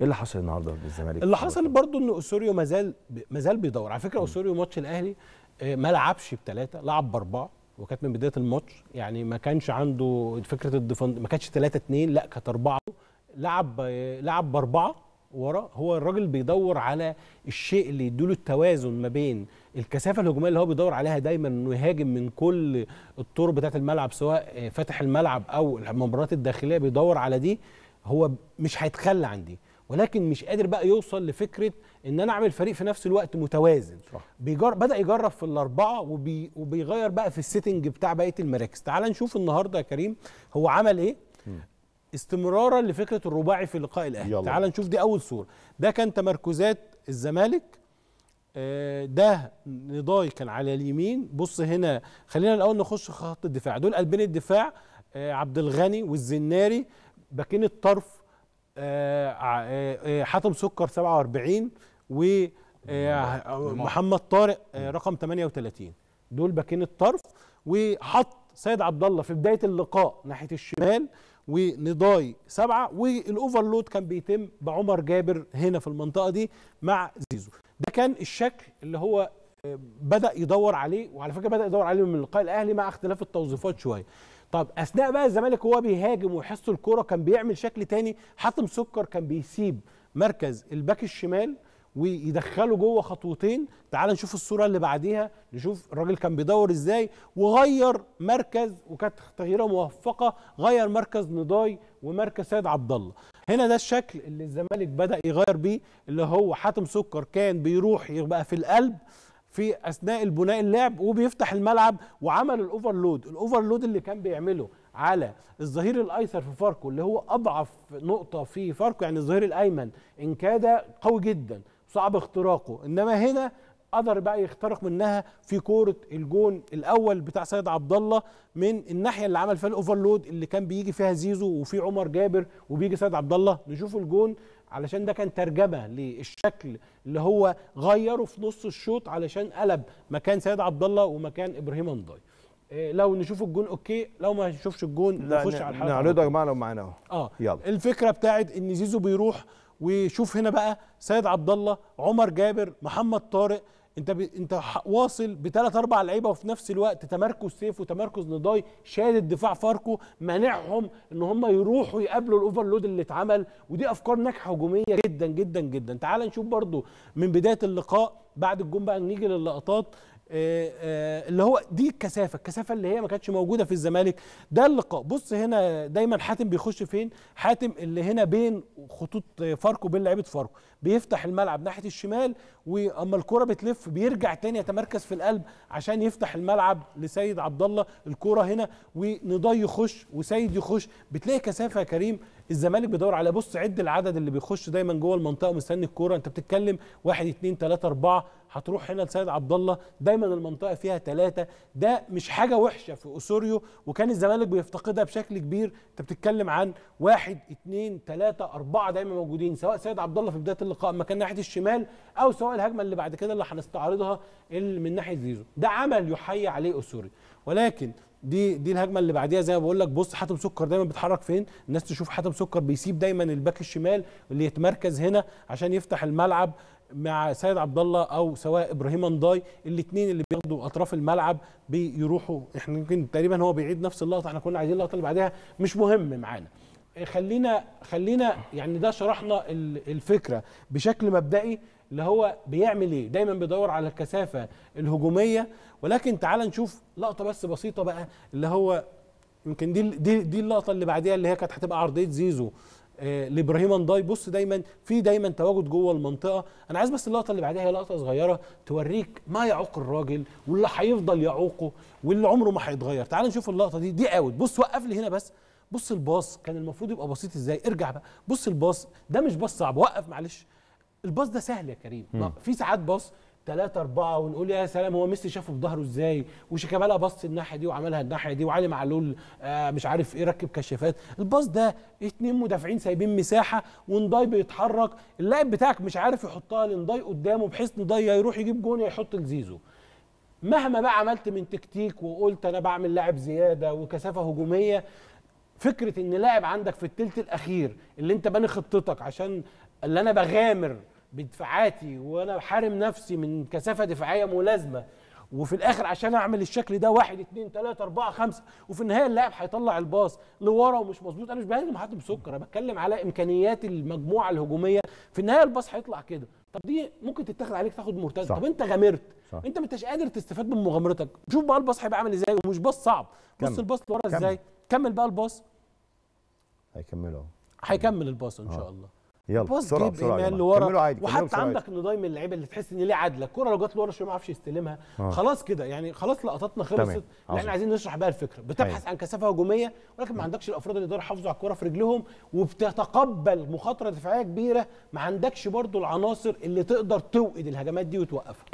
ايه اللي حصل النهارده بالزمالك اللي حصل برضو ان اسوريو ما زال ما زال بيدور على فكره اسوريو ماتش الاهلي آه، ما لعبش بثلاثه لعب باربعه وكانت من بدايه الماتش يعني ما كانش عنده فكره الديفند ما كانتش 3 2 لا كانت اربعه لعب آه، لعب باربعه ورا هو الراجل بيدور على الشيء اللي يديله التوازن ما بين الكثافه الهجوميه اللي هو بيدور عليها دايما انه يهاجم من كل الطرق بتاعه الملعب سواء آه، فاتح الملعب او المباريات الداخليه بيدور على دي هو مش هيتخلى عن دي ولكن مش قادر بقى يوصل لفكره ان انا اعمل فريق في نفس الوقت متوازن صح. بيجر... بدا يجرب في الاربعه وبي... وبيغير بقى في السيتنج بتاع بقيه المراكز تعال نشوف النهارده يا كريم هو عمل ايه م. استمرارا لفكره الرباعي في لقاء الاهلي تعال نشوف دي اول صوره ده كان تمركزات الزمالك آه، ده نضاي كان على اليمين بص هنا خلينا الاول نخش خط الدفاع دول قلبين الدفاع آه، عبد الغني والزناري باكين الطرف آه، آه، آه، حاتم سكر 47 ومحمد طارق رقم 38 دول باكين الطرف وحط سيد عبد الله في بدايه اللقاء ناحيه الشمال ونضاي سبعه والاوفرلود كان بيتم بعمر جابر هنا في المنطقه دي مع زيزو ده كان الشكل اللي هو بدا يدور عليه وعلى فكره بدا يدور عليه من لقاء الاهلي مع اختلاف التوظيفات شويه طب اثناء بقى الزمالك وهو بيهاجم ويحس الكوره كان بيعمل شكل تاني حاتم سكر كان بيسيب مركز الباك الشمال ويدخله جوه خطوتين تعال نشوف الصوره اللي بعديها نشوف الراجل كان بيدور ازاي وغير مركز وكانت تغييره موفقه غير مركز نضاي ومركز سيد عبد الله هنا ده الشكل اللي الزمالك بدا يغير بيه اللي هو حاتم سكر كان بيروح يبقى في القلب في اثناء البناء اللعب وبيفتح الملعب وعمل الاوفرلود الاوفرلود اللي كان بيعمله على الظهير الايسر في فاركو اللي هو اضعف نقطه في فاركو يعني الظهير الايمن ان كاد قوي جدا صعب اختراقه انما هنا قدر بقى يخترق منها في كوره الجون الاول بتاع سيد عبد الله من الناحيه اللي عمل فيها الاوفرلود اللي كان بيجي فيها زيزو وفي عمر جابر وبيجي سيد عبد الله نشوف الجون علشان ده كان ترجمه للشكل اللي هو غيره في نص الشوط علشان قلب مكان سيد عبد الله ومكان ابراهيم انضاي إيه لو نشوف الجون اوكي لو ما نشوفش الجون نخش على الحلقه نعرضه يا جماعه لو معانا اهو اه يلا الفكره بتاعت ان زيزو بيروح وشوف هنا بقى سيد عبد الله عمر جابر محمد طارق انت ب... انت واصل بثلاث اربع لعيبه وفي نفس الوقت تمركز سيف وتمركز نضاي شادد دفاع فاركو مانعهم ان هم يروحوا يقابلوا الاوفرلود اللي اتعمل ودي افكار ناجحه هجوميه جدا جدا جدا تعال نشوف برضو من بدايه اللقاء بعد الجون بقى نيجي للقطات آه، آه، اللي هو دي الكثافه الكثافه اللي هي ما كانتش موجوده في الزمالك ده اللقاء بص هنا دايما حاتم بيخش فين حاتم اللي هنا بين خطوط فاركو بين لعيبه فاركو بيفتح الملعب ناحيه الشمال واما الكره بتلف بيرجع تاني يتمركز في القلب عشان يفتح الملعب لسيد عبد الله الكره هنا ونضاي يخش وسيد يخش بتلاقي كثافه يا كريم الزمالك بيدور على بص عد العدد اللي بيخش دايما جوه المنطقه مستني الكوره انت بتتكلم 1 2 3 4 هتروح هنا لسيد عبد الله دايما المنطقه فيها ثلاثه ده مش حاجه وحشه في اسوريو وكان الزمالك بيفتقدها بشكل كبير انت بتتكلم عن واحد اثنين ثلاثه اربعه دايما موجودين سواء سيد عبد الله في بدايه اللقاء ما كان ناحيه الشمال او سواء الهجمه اللي بعد كده اللي هنستعرضها اللي من ناحيه زيزو ده عمل يحيى عليه اسوريو ولكن دي دي الهجمه اللي بعديها زي ما بقول لك بص حاتم سكر دايما بيتحرك فين الناس تشوف حاتم سكر بيسيب دايما الباك الشمال اللي يتمركز هنا عشان يفتح الملعب مع سيد عبد الله او سواء ابراهيم انداي الاثنين اللي بياخدوا اطراف الملعب بيروحوا احنا يمكن تقريبا هو بيعيد نفس اللقطه احنا كنا عايزين اللقطه اللي بعدها مش مهم معانا خلينا خلينا يعني ده شرحنا الفكره بشكل مبدئي اللي هو بيعمل ايه دايما بيدور على الكثافه الهجوميه ولكن تعال نشوف لقطه بس بسيطه بقى اللي هو يمكن دي دي دي اللقطه اللي بعديها اللي هي كانت هتبقى عرضيه زيزو آه، لابراهيم انداي بص دايما في دايما تواجد جوه المنطقه انا عايز بس اللقطه اللي بعدها هي لقطه صغيره توريك ما يعوق الراجل واللي هيفضل يعوقه واللي عمره ما هيتغير تعال نشوف اللقطه دي دي اوت بص وقف لي هنا بس بص الباص كان المفروض يبقى بسيط ازاي ارجع بقى بص الباص ده مش باص صعب وقف معلش الباص ده سهل يا كريم في ساعات باص ثلاثة أربعة ونقول يا سلام هو ميسي شافه بظهره ازاي وشيكابالا بص الناحية دي وعملها الناحية دي وعلي معلول آه مش عارف ايه ركب كشافات الباص ده اتنين مدافعين سايبين مساحة ونضاي بيتحرك اللاعب بتاعك مش عارف يحطها لنضاي قدامه بحيث نضاي يروح يجيب جون يحط لزيزو مهما بقى عملت من تكتيك وقلت انا بعمل لاعب زيادة وكثافة هجومية فكرة ان لاعب عندك في التلت الاخير اللي انت باني خطتك عشان اللي انا بغامر بدفاعاتي وانا بحارم نفسي من كثافه دفاعيه ملازمه وفي الاخر عشان اعمل الشكل ده واحد اثنين ثلاثه اربعه خمسه وفي النهايه اللاعب هيطلع الباص لورا ومش مظبوط انا مش بهاجم حد بسكر انا بتكلم على امكانيات المجموعه الهجوميه في النهايه الباص هيطلع كده طب دي ممكن تتاخد عليك تاخد مرتده طب انت غامرت صح. انت ما انتش قادر تستفاد من مغامرتك شوف بقى الباص هيبقى عامل ازاي ومش باص صعب بص الباص لورا ازاي كمل بقى الباص هيكمله هيكمل الباص ان آه. شاء الله يلا بسرعه بسرعه يا لورا عادي وحتى عندك ان دايما اللعيبه اللي تحس ان ليه عدله الكوره لو جت لورا شويه ما يعرفش يستلمها آه. خلاص كده يعني خلاص لقطاتنا خلصت احنا عايزين نشرح بقى الفكره بتبحث أيه. عن كثافه هجوميه ولكن ما عندكش الافراد اللي يقدروا يحافظوا على الكوره في رجلهم وبتتقبل مخاطره دفاعيه كبيره ما عندكش برضو العناصر اللي تقدر توقد الهجمات دي وتوقفها